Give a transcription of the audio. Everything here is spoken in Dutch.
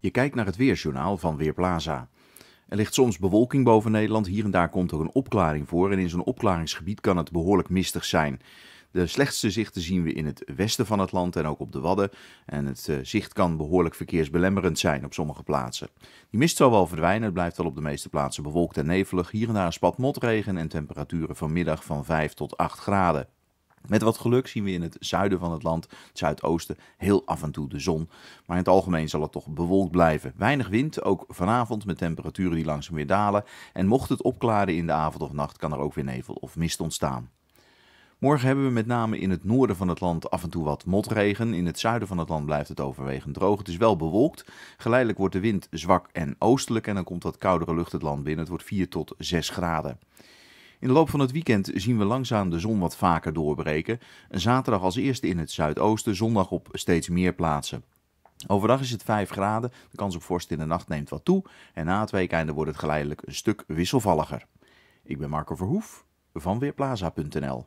Je kijkt naar het weersjournaal van Weerplaza. Er ligt soms bewolking boven Nederland, hier en daar komt er een opklaring voor en in zo'n opklaringsgebied kan het behoorlijk mistig zijn. De slechtste zichten zien we in het westen van het land en ook op de Wadden. En het eh, zicht kan behoorlijk verkeersbelemmerend zijn op sommige plaatsen. Die mist zal wel verdwijnen, het blijft wel op de meeste plaatsen bewolkt en nevelig. Hier en daar een spat motregen en temperaturen vanmiddag van 5 tot 8 graden. Met wat geluk zien we in het zuiden van het land, het zuidoosten, heel af en toe de zon. Maar in het algemeen zal het toch bewolkt blijven. Weinig wind, ook vanavond met temperaturen die langzaam weer dalen. En mocht het opklaren in de avond of nacht, kan er ook weer nevel of mist ontstaan. Morgen hebben we met name in het noorden van het land af en toe wat motregen. In het zuiden van het land blijft het overwegend droog. Het is wel bewolkt. Geleidelijk wordt de wind zwak en oostelijk en dan komt wat koudere lucht het land binnen. Het wordt 4 tot 6 graden. In de loop van het weekend zien we langzaam de zon wat vaker doorbreken. Zaterdag als eerste in het zuidoosten, zondag op steeds meer plaatsen. Overdag is het 5 graden, de kans op vorst in de nacht neemt wat toe en na het weekende wordt het geleidelijk een stuk wisselvalliger. Ik ben Marco Verhoef van Weerplaza.nl